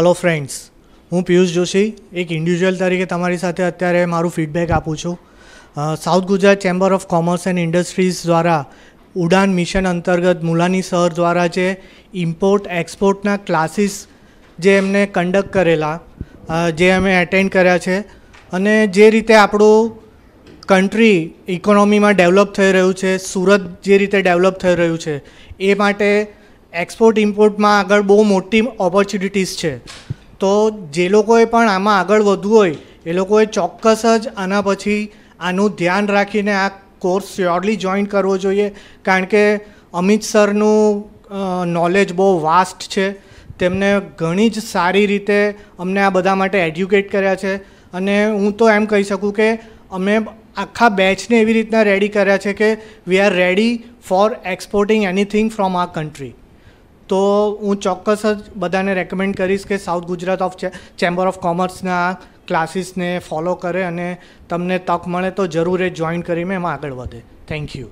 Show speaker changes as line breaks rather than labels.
hello friends હું પિયુષ જોશી એક individual તરીકે તમારી સાથે અત્યારે મારું ફીડબેક આપું છું South Gujarat chamber of commerce and industries દ્વારા ઉડાન મિશન અંતર્ગત મુલાની સર દ્વારા જે ઇમ્પોર્ટ એક્સપોર્ટના ક્લાસીસ જે એમને કન્ડક્ટ કરેલા જે અમે એટેન્ડ કર્યા છે અને જે રીતે આપણું કન્ટ્રી ઇકોનોમીમાં ડેવલપ થઈ રહ્યું છે સુરત જે રીતે ડેવલપ થઈ રહ્યું છે એ માટે એક્સપોર્ટ ઇમ્પોર્ટમાં આગળ બહુ મોટી ઓપોર્ચ્યુનિટીઝ છે તો જે લોકોએ પણ આમાં આગળ વધવું હોય એ લોકોએ ચોક્કસ જ આના પછી આનું ધ્યાન રાખીને આ કોર્સ શ્યોરલી જોઈન કરવો જોઈએ કારણ કે અમિત સરનું નોલેજ બહુ વાસ્ટ છે તેમને ઘણી જ સારી રીતે અમને આ બધા માટે એડ્યુકેટ કર્યા છે અને હું તો એમ કહી શકું કે અમે આખા બેચને એવી રીતના રેડી કર્યા છે કે we are ready for exporting anything from આ કન્ટ્રી તો હું ચોક્કસ જ બધાને રેકમેન્ડ કરીશ કે South Gujarat of chamber of કોમર્સના ક્લાસીસને ફોલો કરે અને તમને તક મળે તો જરૂર એ જોઈન કરીને એમાં આગળ વધે થેન્ક યુ